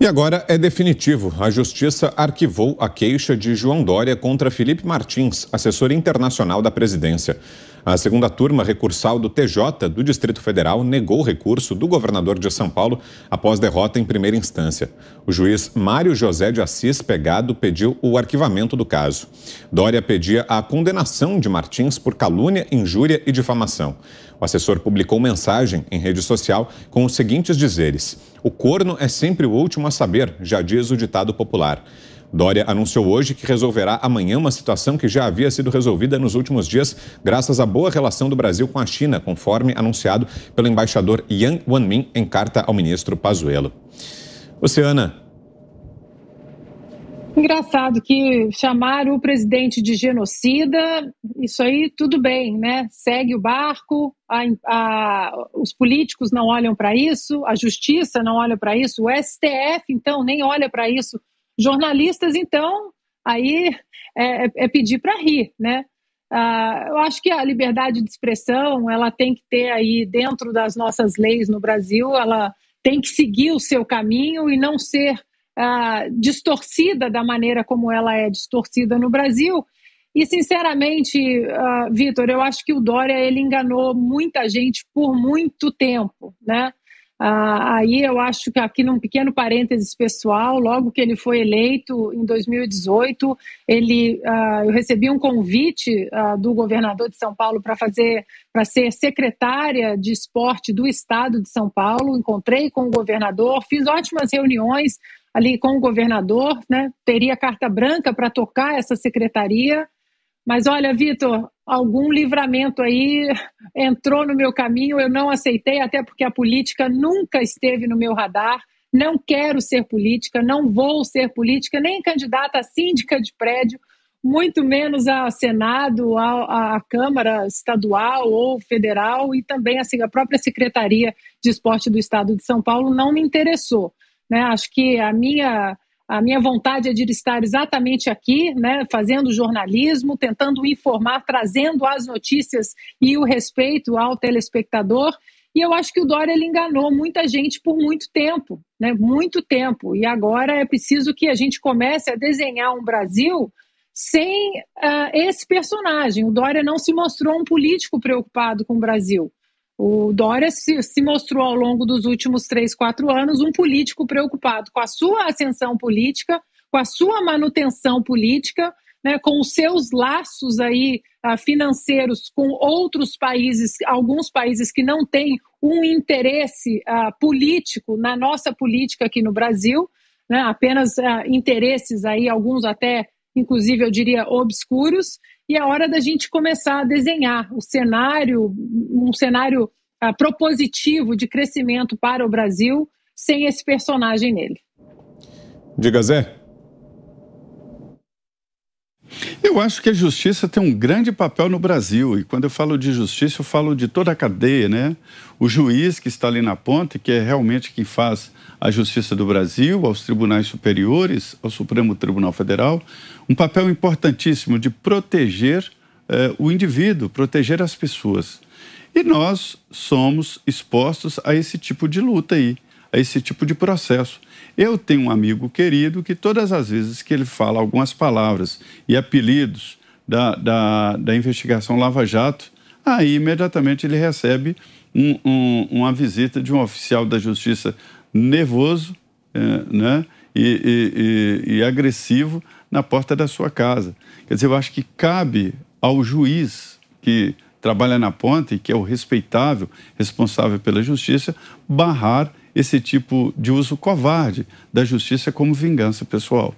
E agora é definitivo. A justiça arquivou a queixa de João Dória contra Felipe Martins, assessor internacional da presidência. A segunda turma recursal do TJ do Distrito Federal negou o recurso do governador de São Paulo após derrota em primeira instância. O juiz Mário José de Assis Pegado pediu o arquivamento do caso. Dória pedia a condenação de Martins por calúnia, injúria e difamação. O assessor publicou mensagem em rede social com os seguintes dizeres: O corno é sempre o último a saber, já diz o ditado popular. Dória anunciou hoje que resolverá amanhã uma situação que já havia sido resolvida nos últimos dias, graças à boa relação do Brasil com a China, conforme anunciado pelo embaixador Yang Wanmin em carta ao ministro Pazuello. Luciana, Engraçado que chamaram o presidente de genocida, isso aí tudo bem, né? Segue o barco, a, a, os políticos não olham para isso, a justiça não olha para isso, o STF então nem olha para isso Jornalistas, então, aí é, é, é pedir para rir, né? Ah, eu acho que a liberdade de expressão, ela tem que ter aí dentro das nossas leis no Brasil, ela tem que seguir o seu caminho e não ser ah, distorcida da maneira como ela é distorcida no Brasil. E, sinceramente, uh, Vitor, eu acho que o Dória ele enganou muita gente por muito tempo, né? Ah, aí eu acho que aqui num pequeno parênteses pessoal, logo que ele foi eleito em 2018, ele, ah, eu recebi um convite ah, do governador de São Paulo para fazer, para ser secretária de esporte do Estado de São Paulo. Encontrei com o governador, fiz ótimas reuniões ali com o governador, né? Teria carta branca para tocar essa secretaria. Mas olha, Vitor, algum livramento aí entrou no meu caminho, eu não aceitei, até porque a política nunca esteve no meu radar. Não quero ser política, não vou ser política, nem candidata a síndica de prédio, muito menos a Senado, a, a Câmara Estadual ou Federal e também a, assim, a própria Secretaria de Esporte do Estado de São Paulo não me interessou. Né? Acho que a minha a minha vontade é de estar exatamente aqui, né, fazendo jornalismo, tentando informar, trazendo as notícias e o respeito ao telespectador. E eu acho que o Dória ele enganou muita gente por muito tempo, né? Muito tempo. E agora é preciso que a gente comece a desenhar um Brasil sem uh, esse personagem. O Dória não se mostrou um político preocupado com o Brasil. O Dória se, se mostrou ao longo dos últimos três, quatro anos um político preocupado com a sua ascensão política, com a sua manutenção política, né, com os seus laços aí uh, financeiros com outros países, alguns países que não têm um interesse uh, político na nossa política aqui no Brasil, né, apenas uh, interesses aí, alguns até, inclusive eu diria, obscuros, e é hora da gente começar a desenhar o cenário, um cenário ah, propositivo de crescimento para o Brasil sem esse personagem nele. Diga, Zé. Eu acho que a justiça tem um grande papel no Brasil. E quando eu falo de justiça, eu falo de toda a cadeia, né? O juiz que está ali na ponte, que é realmente quem faz a justiça do Brasil, aos tribunais superiores, ao Supremo Tribunal Federal, um papel importantíssimo de proteger eh, o indivíduo, proteger as pessoas. E nós somos expostos a esse tipo de luta aí a esse tipo de processo. Eu tenho um amigo querido que todas as vezes que ele fala algumas palavras e apelidos da, da, da investigação Lava Jato, aí imediatamente ele recebe um, um, uma visita de um oficial da justiça nervoso é, né, e, e, e, e agressivo na porta da sua casa. Quer dizer, eu acho que cabe ao juiz que trabalha na ponta e que é o respeitável, responsável pela justiça, barrar esse tipo de uso covarde da justiça como vingança pessoal.